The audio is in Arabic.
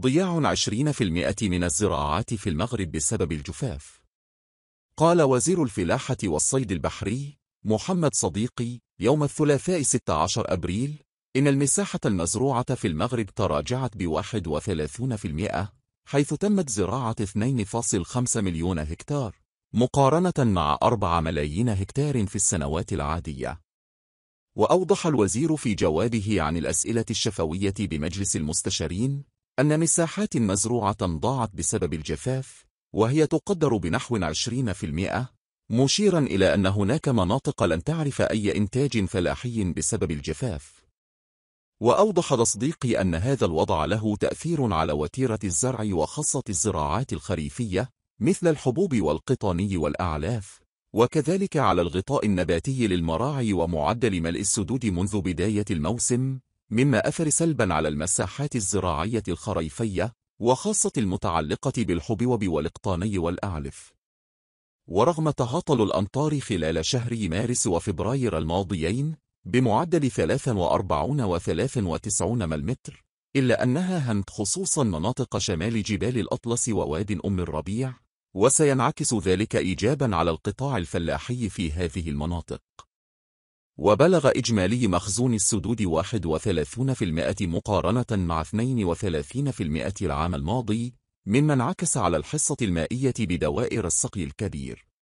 ضياع 20% من الزراعات في المغرب بسبب الجفاف قال وزير الفلاحة والصيد البحري محمد صديقي يوم الثلاثاء 16 أبريل إن المساحة المزروعة في المغرب تراجعت ب 31% حيث تمت زراعة 2.5 مليون هكتار مقارنة مع 4 ملايين هكتار في السنوات العادية وأوضح الوزير في جوابه عن الأسئلة الشفوية بمجلس المستشارين أن مساحات مزروعة ضاعت بسبب الجفاف وهي تقدر بنحو 20% مشيرا إلى أن هناك مناطق لن تعرف أي إنتاج فلاحي بسبب الجفاف وأوضح تصديقي أن هذا الوضع له تأثير على وتيرة الزرع وخاصة الزراعات الخريفية مثل الحبوب والقطاني والأعلاف وكذلك على الغطاء النباتي للمراعي ومعدل ملء السدود منذ بداية الموسم مما أثر سلبا على المساحات الزراعية الخريفية وخاصة المتعلقة بالحبوب والإقطاني والأعلف ورغم تهاطل الأمطار خلال شهري مارس وفبراير الماضيين بمعدل 43 و 93 ملمتر إلا أنها هنت خصوصا مناطق شمال جبال الأطلس وواد أم الربيع وسينعكس ذلك إيجابا على القطاع الفلاحي في هذه المناطق وبلغ إجمالي مخزون السدود 31% مقارنة مع 32% العام الماضي مما انعكس على الحصة المائية بدوائر السقي الكبير